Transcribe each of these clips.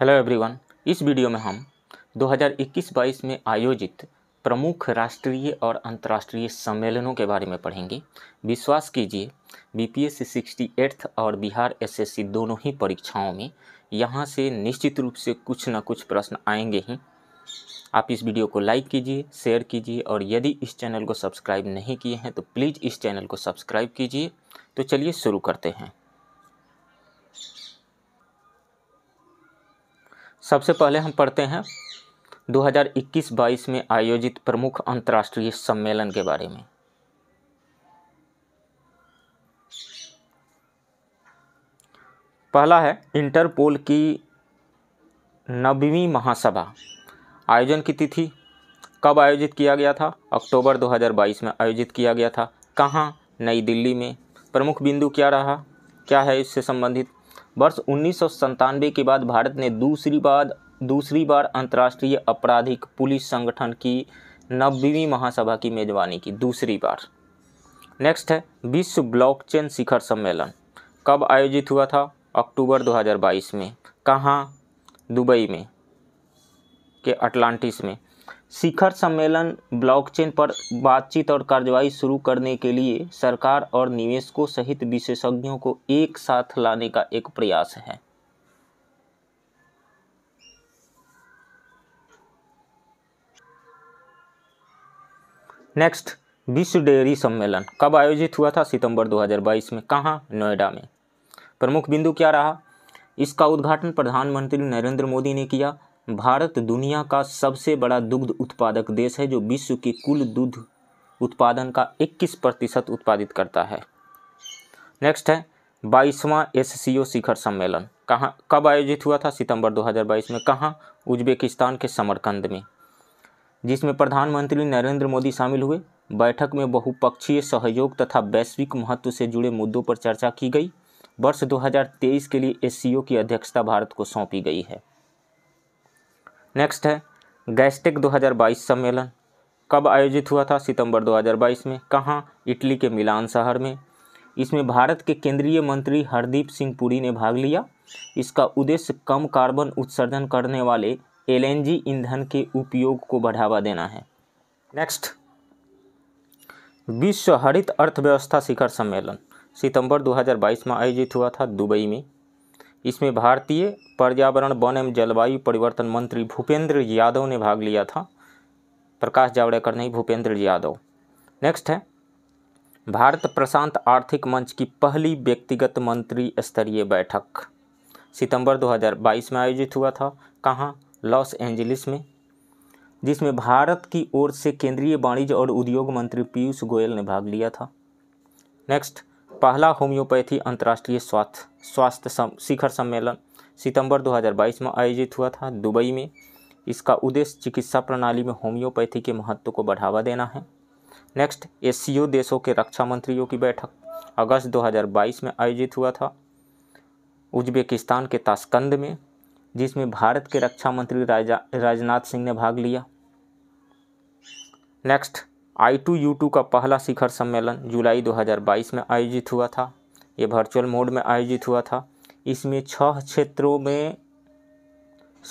hello everyone इस video में हम 2021-22 में आयोजित प्रमुख राष्ट्रीय और अंतर्राष्ट्रीय सम्मेलनों के बारे में पढ़ेंगे विश्वास कीजिए बीपीएससी सिक्सटी एट्थ और बिहार एसएससी दोनों ही परीक्षाओं में यहां से निश्चित रूप से कुछ ना कुछ प्रश्न आएंगे ही आप इस वीडियो को लाइक कीजिए शेयर कीजिए और यदि इस चैनल को सब्सक्राइब नहीं किए हैं तो प्लीज़ इस चैनल को सब्सक्राइब कीजिए तो चलिए शुरू करते हैं सबसे पहले हम पढ़ते हैं 2021-22 में आयोजित प्रमुख अंतर्राष्ट्रीय सम्मेलन के बारे में पहला है इंटरपोल की नबवीं महासभा आयोजन की तिथि कब आयोजित किया गया था अक्टूबर 2022 में आयोजित किया गया था कहाँ नई दिल्ली में प्रमुख बिंदु क्या रहा क्या है इससे संबंधित वर्ष उन्नीस के बाद भारत ने दूसरी बार दूसरी बार अंतर्राष्ट्रीय आपराधिक पुलिस संगठन की नब्बीवीं महासभा की मेजबानी की दूसरी बार नेक्स्ट है विश्व ब्लॉकचेन शिखर सम्मेलन कब आयोजित हुआ था अक्टूबर 2022 में कहाँ दुबई में के अटलांटिस में शिखर सम्मेलन ब्लॉकचेन पर बातचीत और कार्रवाई शुरू करने के लिए सरकार और निवेशकों सहित विशेषज्ञों को एक साथ लाने का एक प्रयास है नेक्स्ट विश्व डेयरी सम्मेलन कब आयोजित हुआ था सितंबर 2022 में कहाँ नोएडा में प्रमुख बिंदु क्या रहा इसका उद्घाटन प्रधानमंत्री नरेंद्र मोदी ने किया भारत दुनिया का सबसे बड़ा दुग्ध उत्पादक देश है जो विश्व के कुल दूध उत्पादन का 21 प्रतिशत उत्पादित करता है नेक्स्ट है बाईसवां ओ शिखर सम्मेलन कहाँ कब आयोजित हुआ था सितंबर 2022 में कहाँ उज्बेकिस्तान के समरकंद में जिसमें प्रधानमंत्री नरेंद्र मोदी शामिल हुए बैठक में बहुपक्षीय सहयोग तथा वैश्विक महत्व से जुड़े मुद्दों पर चर्चा की गई वर्ष 2023 के लिए एस की अध्यक्षता भारत को सौंपी गई है नेक्स्ट है गैस्टेक 2022 सम्मेलन कब आयोजित हुआ था सितंबर 2022 में कहाँ इटली के मिलान शहर में इसमें भारत के केंद्रीय मंत्री हरदीप सिंह पुरी ने भाग लिया इसका उद्देश्य कम कार्बन उत्सर्जन करने वाले एलएनजी ईंधन के उपयोग को बढ़ावा देना है नेक्स्ट विश्व हरित अर्थव्यवस्था शिखर सम्मेलन सितंबर 2022 में आयोजित हुआ था दुबई में इसमें भारतीय पर्यावरण वन एवं जलवायु परिवर्तन मंत्री भूपेंद्र यादव ने भाग लिया था प्रकाश जावड़ेकर नहीं भूपेंद्र यादव नेक्स्ट है भारत प्रशांत आर्थिक मंच की पहली व्यक्तिगत मंत्री स्तरीय बैठक सितंबर 2022 में आयोजित हुआ था कहाँ लॉस एंजलिस में जिसमें भारत की ओर से केंद्रीय वाणिज्य और उद्योग मंत्री पीयूष गोयल ने भाग लिया था नेक्स्ट पहला होम्योपैथी अंतर्राष्ट्रीय स्वास्थ्य स्वास्थ्य सम, शिखर सम्मेलन सितंबर 2022 में आयोजित हुआ था दुबई में इसका उद्देश्य चिकित्सा प्रणाली में होम्योपैथी के महत्व को बढ़ावा देना है नेक्स्ट एस देशों के रक्षा मंत्रियों की बैठक अगस्त 2022 में आयोजित हुआ था उज्बेकिस्तान के ताशकंद में जिसमें भारत के रक्षा मंत्री राजा राजनाथ सिंह ने भाग लिया next I two U two का पहला शिखर सम्मेलन जुलाई 2022 में आयोजित हुआ था ये वर्चुअल मोड में आयोजित हुआ था इसमें छह क्षेत्रों में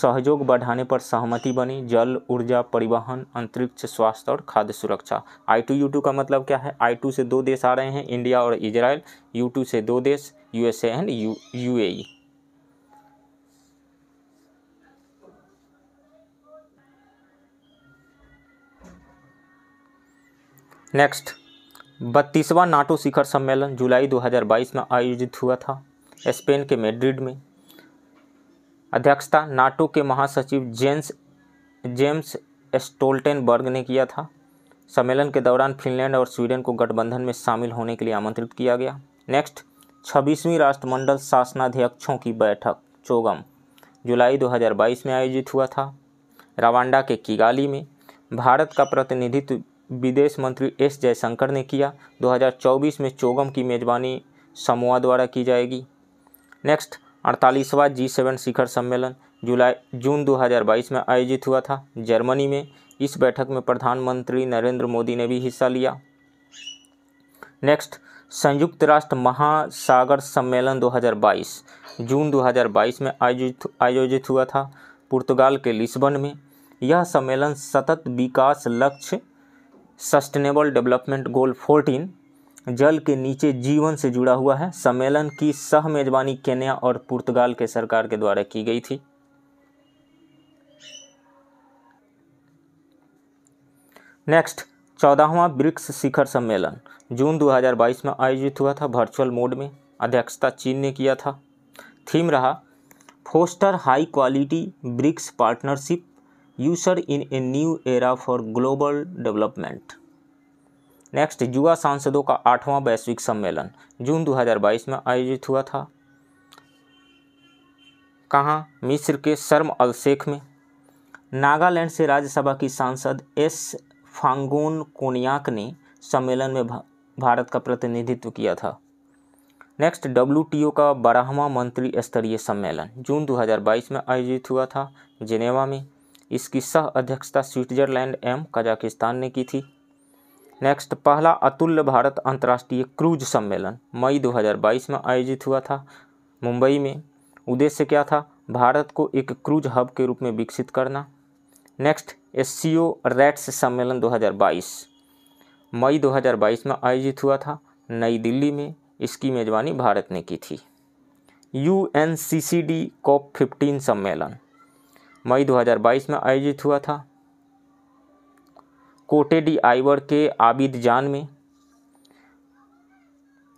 सहयोग बढ़ाने पर सहमति बनी जल ऊर्जा परिवहन अंतरिक्ष स्वास्थ्य और खाद्य सुरक्षा आई टू यू टू का मतलब क्या है आई टू से दो देश आ रहे हैं इंडिया और इजराइल यू टू से दो देश U S and U E next बत्तीसवां नाटो शिखर सम्मेलन जुलाई 2022 में आयोजित हुआ था स्पेन के मेड्रिड में अध्यक्षता नाटो के महासचिव जेम्स जेम्स स्टोल्टेनबर्ग ने किया था सम्मेलन के दौरान फिनलैंड और स्वीडन को गठबंधन में शामिल होने के लिए आमंत्रित किया गया नेक्स्ट छब्बीसवीं राष्ट्रमंडल शासनाध्यक्षों की बैठक चोगम जुलाई 2022 में आयोजित हुआ था रवांडा के किगाली में भारत का प्रतिनिधित्व विदेश मंत्री एस जयशंकर ने किया 2024 में चोगम की मेज़बानी समोआ द्वारा की जाएगी नेक्स्ट अड़तालीसवा जी सेवन शिखर सम्मेलन जुलाई जून 2022 में आयोजित हुआ था जर्मनी में इस बैठक में प्रधानमंत्री नरेंद्र मोदी ने भी हिस्सा लिया नेक्स्ट संयुक्त राष्ट्र महासागर सम्मेलन 2022 जून 2022 में आयोजित आयोजित हुआ था पुर्तगाल के लिस्बन में यह सम्मेलन सतत विकास लक्ष्य सस्टेनेबल डेवलपमेंट गोल फोर्टीन जल के नीचे जीवन से जुड़ा हुआ है सम्मेलन की सह मेजबानी केन्या और पुर्तगाल के सरकार के द्वारा की गई थी नेक्स्ट चौदाहवा ब्रिक्स शिखर सम्मेलन जून 2022 में आयोजित हुआ था वर्चुअल मोड में अध्यक्षता चीन ने किया था थीम रहा foster high quality BRICS partnership usher in a new era for global development next युवा सांसदों का आठवां वैश्विक सम्मेलन जून 2022 में आयोजित हुआ था कहाँ मिस्र के शर्म अल शेख में नागालैंड से राज्यसभा की सांसद एस फांगोन कोनियाक ने सम्मेलन में भारत का प्रतिनिधित्व किया था नेक्स्ट डब्ल्यू का बारहवा मंत्री स्तरीय सम्मेलन जून 2022 में आयोजित हुआ था जिनेवा में इसकी सह अध्यक्षता स्विट्जरलैंड एवं कजाकिस्तान ने की थी नेक्स्ट पहला अतुल्य भारत अंतर्राष्ट्रीय क्रूज सम्मेलन मई 2022 में आयोजित हुआ था मुंबई में उद्देश्य क्या था भारत को एक क्रूज हब के रूप में विकसित करना नेक्स्ट एस रेट्स सम्मेलन 2022 मई 2022 में आयोजित हुआ था नई दिल्ली में इसकी मेज़बानी भारत ने की थी U N C C D COP fifteen सम्मेलन मई 2022 में आयोजित हुआ था कोटे डी आइवर के आबिद जान में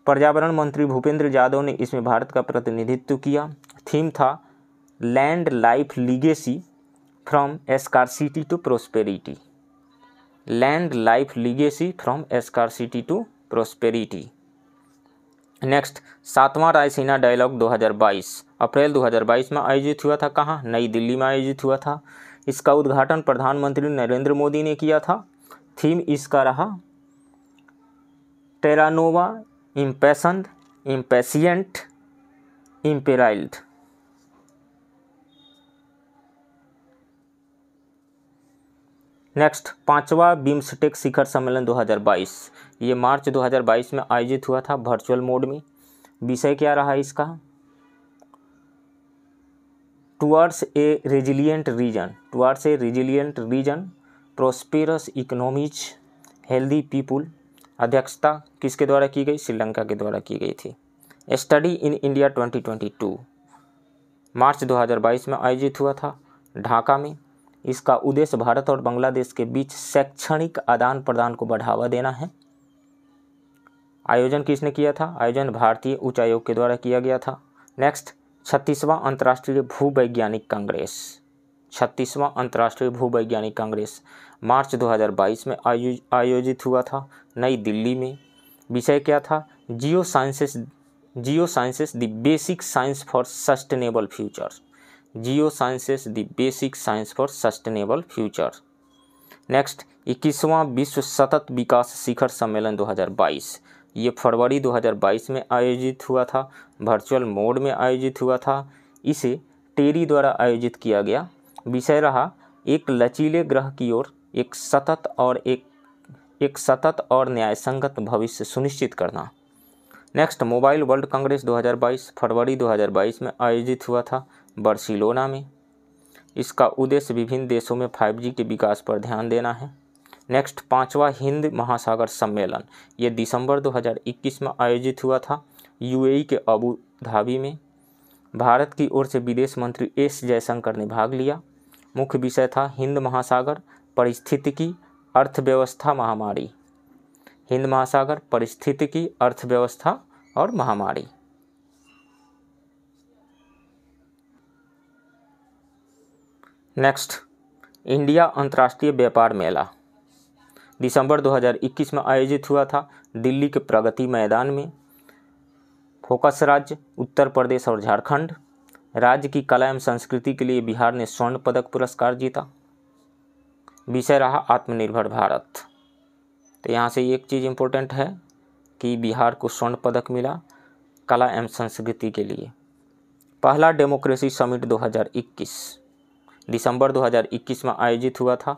पर्यावरण मंत्री भूपेंद्र यादव ने इसमें भारत का प्रतिनिधित्व किया थीम था land life legacy from scarcity to prosperity land life legacy from scarcity to prosperity next सातवां रायसीना डायलॉग 2022 अप्रैल 2022 में आयोजित हुआ था कहाँ नई दिल्ली में आयोजित हुआ था इसका उद्घाटन प्रधानमंत्री नरेंद्र मोदी ने किया था थीम इसका रहा टेरानोवा इम्पेसेंट इम्पेसियंट इम्पेराइल्ड नेक्स्ट पांचवा बिम्सटेक शिखर सम्मेलन 2022 ये मार्च 2022 में आयोजित हुआ था वर्चुअल मोड में विषय क्या रहा इसका towards a resilient region towards a resilient region prosperous economies healthy people अध्यक्षता किसके द्वारा की गई श्रीलंका के द्वारा की गई थी स्टडी इन इंडिया 2022 मार्च 2022 में आयोजित हुआ था ढाका में इसका उद्देश्य भारत और बांग्लादेश के बीच शैक्षणिक आदान प्रदान को बढ़ावा देना है आयोजन किसने किया था आयोजन भारतीय उच्च आयोग के द्वारा किया गया था नेक्स्ट छत्तीसवां अंतर्राष्ट्रीय भूवैज्ञानिक कांग्रेस छत्तीसवां अंतर्राष्ट्रीय भूवैज्ञानिक कांग्रेस मार्च 2022 में आयोजित हुआ था नई दिल्ली में विषय क्या था geo sciences geo sciences the basic science for sustainable future geo sciences the basic science for sustainable future next इक्कीसवां विश्व सतत विकास शिखर सम्मेलन 2022 ये फरवरी 2022 में आयोजित हुआ था वर्चुअल मोड में आयोजित हुआ था इसे टेरी द्वारा आयोजित किया गया विषय रहा एक लचीले ग्रह की ओर एक सतत और एक एक सतत और न्यायसंगत भविष्य सुनिश्चित करना नेक्स्ट मोबाइल वर्ल्ड कांग्रेस 2022 फरवरी 2022 में आयोजित हुआ था बार्सिलोना में इसका उद्देश्य विभिन्न देशों में 5G के विकास पर ध्यान देना है नेक्स्ट पांचवा हिंद महासागर सम्मेलन ये दिसंबर 2021 में आयोजित हुआ था यूएई के अबू धाबी में भारत की ओर से विदेश मंत्री एस जयशंकर ने भाग लिया मुख्य विषय था हिंद महासागर परिस्थितिकी अर्थव्यवस्था महामारी हिंद महासागर परिस्थितिकी अर्थव्यवस्था और महामारी नेक्स्ट इंडिया अंतर्राष्ट्रीय व्यापार मेला दिसंबर 2021 में आयोजित हुआ था दिल्ली के प्रगति मैदान में फोकस राज्य उत्तर प्रदेश और झारखंड राज्य की कला एवं संस्कृति के लिए बिहार ने स्वर्ण पदक पुरस्कार जीता विषय रहा आत्मनिर्भर भारत तो यहाँ से एक चीज़ इम्पोर्टेंट है कि बिहार को स्वर्ण पदक मिला कला एवं संस्कृति के लिए पहला डेमोक्रेसी समिट 2021 दिसंबर 2021 में आयोजित हुआ था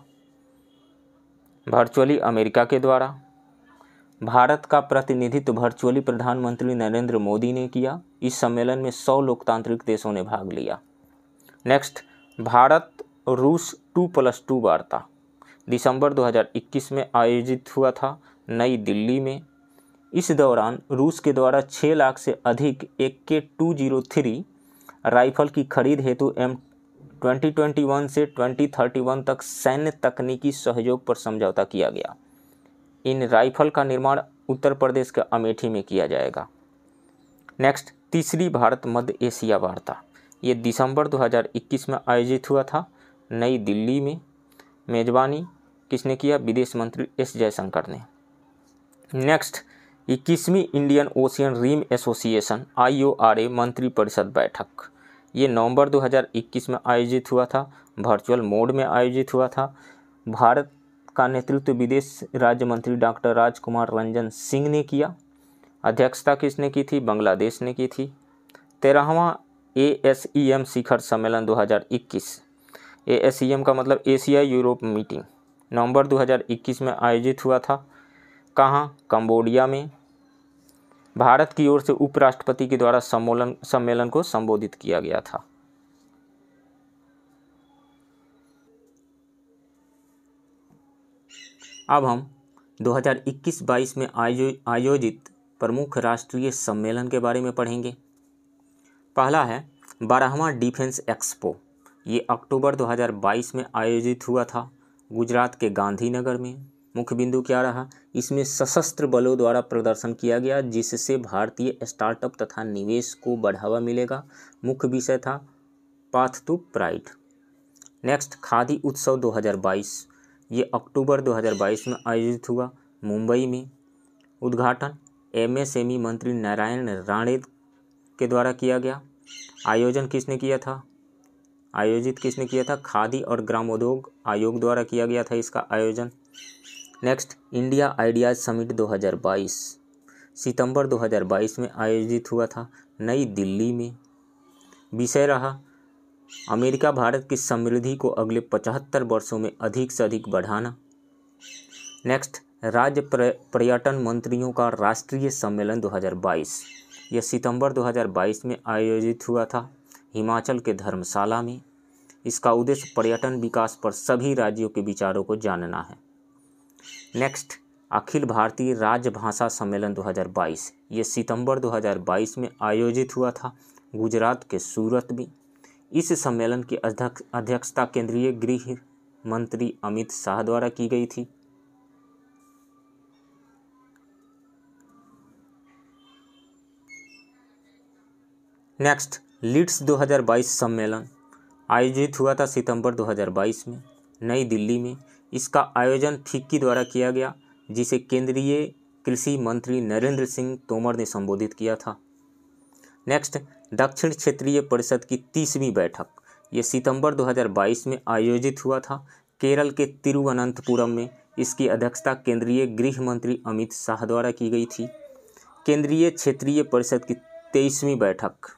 वर्चुअली अमेरिका के द्वारा भारत का प्रतिनिधित्व वर्चुअली प्रधानमंत्री नरेंद्र मोदी ने किया इस सम्मेलन में सौ लोकतांत्रिक देशों ने भाग लिया नेक्स्ट भारत रूस टू प्लस टू वार्ता दिसंबर 2021 में आयोजित हुआ था नई दिल्ली में इस दौरान रूस के द्वारा 6 लाख से अधिक ए के टू जीरो थ्री राइफल की खरीद हेतु एम 2021 से 2031 तक सैन्य तकनीकी सहयोग पर समझौता किया गया इन राइफल का निर्माण उत्तर प्रदेश के अमेठी में किया जाएगा नेक्स्ट तीसरी भारत मध्य एशिया वार्ता ये दिसंबर 2021 में आयोजित हुआ था नई दिल्ली में मेजबानी किसने किया विदेश मंत्री एस जयशंकर ने नेक्स्ट इक्कीसवीं इंडियन ओशियन रीम एसोसिएशन आई मंत्री परिषद बैठक ये नवंबर 2021 में आयोजित हुआ था वर्चुअल मोड में आयोजित हुआ था भारत का नेतृत्व विदेश राज्य मंत्री डॉक्टर राजकुमार रंजन सिंह ने किया अध्यक्षता किसने की थी बांग्लादेश ने की थी तेरहवा A S E e M शिखर सम्मेलन 2021 ए एस ई एम का मतलब एशिया यूरोप मीटिंग नवंबर 2021 में आयोजित हुआ था कहाँ कंबोडिया में भारत की ओर से उपराष्ट्रपति के द्वारा सम्मेलन सम्मेलन को संबोधित किया गया था अब हम 2021-22 में आयोजित प्रमुख राष्ट्रीय सम्मेलन के बारे में पढ़ेंगे पहला है बारहवा डिफेंस एक्सपो ये अक्टूबर 2022 में आयोजित हुआ था गुजरात के गांधीनगर में मुख्य बिंदु क्या रहा इसमें सशस्त्र बलों द्वारा प्रदर्शन किया गया जिससे भारतीय स्टार्टअप तथा निवेश को बढ़ावा मिलेगा मुख्य विषय था path to pride next khadi उत्सव 2022 ये अक्टूबर 2022 में आयोजित हुआ मुंबई में उद्घाटन एमएसएमई मंत्री नारायण राणे के द्वारा किया गया आयोजन किसने किया था आयोजित किसने किया था खादी और ग्रामोद्योग आयोग द्वारा किया गया था इसका आयोजन नेक्स्ट इंडिया आइडियाज समिट 2022 सितंबर 2022 में आयोजित हुआ था नई दिल्ली में विषय रहा अमेरिका भारत की समृद्धि को अगले 75 वर्षों में अधिक से अधिक बढ़ाना नेक्स्ट राज्य पर्यटन मंत्रियों का राष्ट्रीय सम्मेलन 2022 यह सितंबर 2022 में आयोजित हुआ था हिमाचल के धर्मशाला में इसका उद्देश्य पर्यटन विकास पर सभी राज्यों के विचारों को जानना है नेक्स्ट अखिल भारतीय राजभाषा सम्मेलन 2022 ये सितंबर 2022 में आयोजित हुआ था गुजरात के सूरत में इस सम्मेलन की अध्यक्ष अध्यक्षता केंद्रीय गृह मंत्री अमित शाह द्वारा की गई थी नेक्स्ट लीड्स 2022 सम्मेलन आयोजित हुआ था सितंबर 2022 में नई दिल्ली में इसका आयोजन फिक्की द्वारा किया गया जिसे केंद्रीय कृषि मंत्री नरेंद्र सिंह तोमर ने संबोधित किया था नेक्स्ट दक्षिण क्षेत्रीय परिषद की तीसवीं बैठक ये सितंबर 2022 में आयोजित हुआ था केरल के तिरुवनंतपुरम में इसकी अध्यक्षता केंद्रीय गृह मंत्री अमित शाह द्वारा की गई थी केंद्रीय क्षेत्रीय परिषद की तेईसवीं बैठक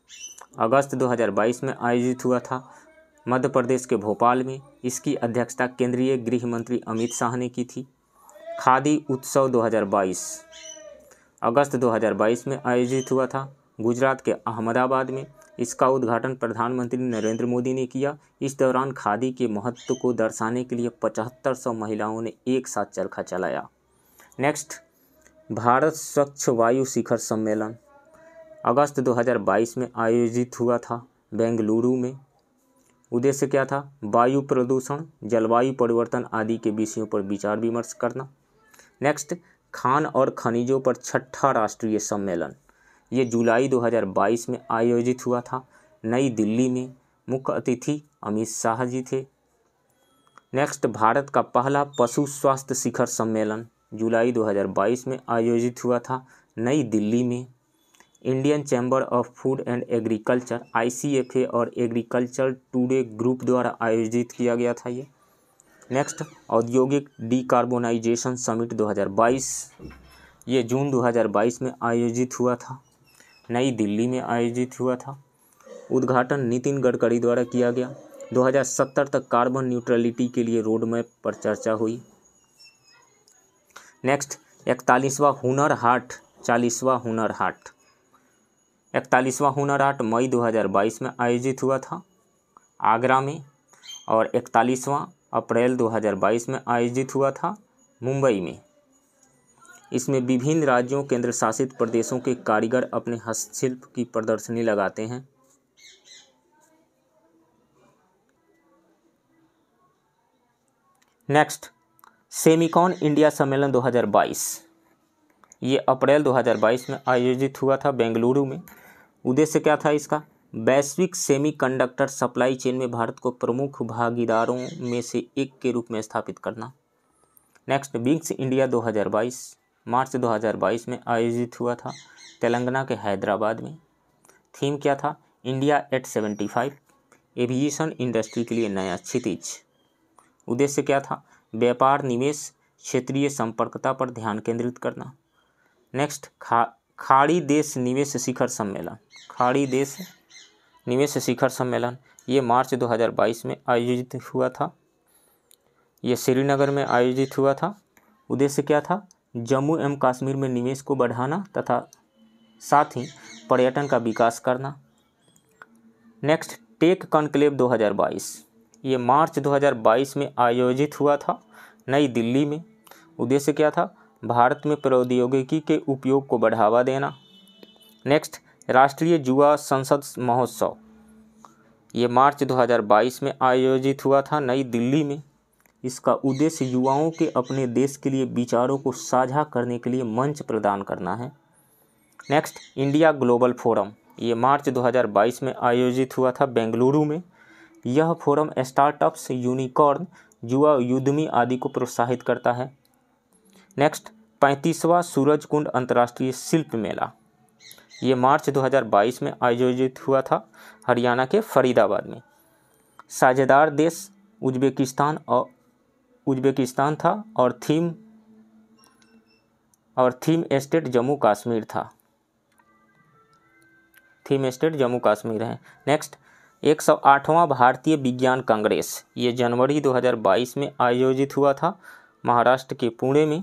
अगस्त 2022 में आयोजित हुआ था मध्य प्रदेश के भोपाल में इसकी अध्यक्षता केंद्रीय गृह मंत्री अमित शाह ने की थी खादी उत्सव 2022 अगस्त 2022 में आयोजित हुआ था गुजरात के अहमदाबाद में इसका उद्घाटन प्रधानमंत्री नरेंद्र मोदी ने किया इस दौरान खादी के महत्व को दर्शाने के लिए पचहत्तर सौ महिलाओं ने एक साथ चरखा चलाया नेक्स्ट भारत स्वच्छ वायु शिखर सम्मेलन अगस्त 2022 में आयोजित हुआ था बेंगलुरु में उद्देश्य क्या था वायु प्रदूषण जलवायु परिवर्तन आदि के विषयों पर विचार विमर्श करना नेक्स्ट खान और खनिजों पर छठा राष्ट्रीय सम्मेलन ये जुलाई 2022 में आयोजित हुआ था नई दिल्ली में मुख्य अतिथि अमित शाह जी थे नेक्स्ट भारत का पहला पशु स्वास्थ्य शिखर सम्मेलन जुलाई 2022 में आयोजित हुआ था नई दिल्ली में Indian chamber of food and agriculture ICFA और एग्रीकल्चर टूडे ग्रुप द्वारा आयोजित किया गया था ये नेक्स्ट औद्योगिक डीकार्बोनाइजेशन समिट 2022 ये जून 2022 में आयोजित हुआ था नई दिल्ली में आयोजित हुआ था उद्घाटन नितिन गडकरी द्वारा किया गया 2070 तक कार्बन न्यूट्रलिटी के लिए रोड मैप पर चर्चा हुई नेक्स्ट इकतालीसवा हुनर हाट चालीसवा हुनर हाट इकतालीसवां हुनर हाट मई 2022 में आयोजित हुआ था आगरा में और इकतालीसवां अप्रैल 2022 में आयोजित हुआ था मुंबई में इसमें विभिन्न राज्यों केंद्र शासित प्रदेशों के कारीगर अपने हस्तशिल्प की प्रदर्शनी लगाते हैं नेक्स्ट सेमिकॉन इंडिया सम्मेलन 2022 ये अप्रैल 2022 में आयोजित हुआ था बेंगलुरु में उद्देश्य क्या था इसका वैश्विक सेमीकंडक्टर सप्लाई चेन में भारत को प्रमुख भागीदारों में से एक के रूप में स्थापित करना नेक्स्ट बिग्स इंडिया 2022 मार्च 2022 में आयोजित हुआ था तेलंगाना के हैदराबाद में थीम क्या था India at seventy five aviation industry के लिए नया क्षितिज उद्देश्य क्या था व्यापार निवेश क्षेत्रीय संपर्कता पर ध्यान केंद्रित करना नेक्स्ट खा खाड़ी देश निवेश शिखर सम्मेलन खाड़ी देश निवेश शिखर सम्मेलन ये मार्च 2022 में आयोजित हुआ था ये श्रीनगर में आयोजित हुआ था उद्देश्य क्या था जम्मू एवं कश्मीर में निवेश को बढ़ाना तथा साथ ही पर्यटन का विकास करना नेक्स्ट टेक कॉन्क्लेव 2022 ये मार्च 2022 में आयोजित हुआ था नई दिल्ली में उद्देश्य क्या था भारत में प्रौद्योगिकी के उपयोग को बढ़ावा देना नेक्स्ट राष्ट्रीय युवा संसद महोत्सव ये मार्च 2022 में आयोजित हुआ था नई दिल्ली में इसका उद्देश्य युवाओं के अपने देश के लिए विचारों को साझा करने के लिए मंच प्रदान करना है नेक्स्ट इंडिया ग्लोबल फोरम ये मार्च 2022 में आयोजित हुआ था बेंगलुरु में यह फोरम स्टार्टअप्स यूनिकॉर्न युवा उद्यमी आदि को प्रोत्साहित करता है नेक्स्ट पैंतीसवां कुंड अंतर्राष्ट्रीय शिल्प मेला ये मार्च 2022 में आयोजित हुआ था हरियाणा के फरीदाबाद में साझेदार देश उज्बेकिस्तान और उज्बेकिस्तान था और थीम और थीम एस्टेट जम्मू कश्मीर था थीम एस्टेट जम्मू कश्मीर है नेक्स्ट एक सौ आठवां भारतीय विज्ञान कांग्रेस ये जनवरी 2022 में आयोजित हुआ था महाराष्ट्र के पुणे में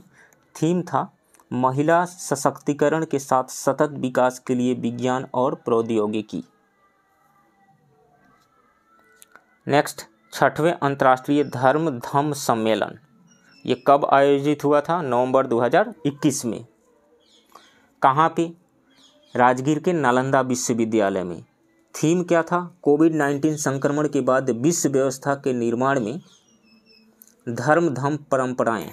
थीम था महिला सशक्तिकरण के साथ सतत विकास के लिए विज्ञान और प्रौद्योगिकी नेक्स्ट छठवें अंतर्राष्ट्रीय धर्म धम्म सम्मेलन ये कब आयोजित हुआ था नवंबर 2021 में कहाँ पे राजगीर के नालंदा विश्वविद्यालय में थीम क्या था कोविड नाइन्टीन संक्रमण के बाद विश्व व्यवस्था के निर्माण में धर्म धम परंपराएं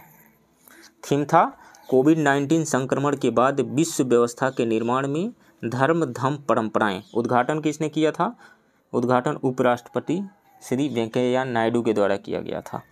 थीम था कोविड नाइन्टीन संक्रमण के बाद विश्व व्यवस्था के निर्माण में धर्म धम परंपराएं उद्घाटन किसने किया था उद्घाटन उपराष्ट्रपति श्री वेंकैया नायडू के द्वारा किया गया था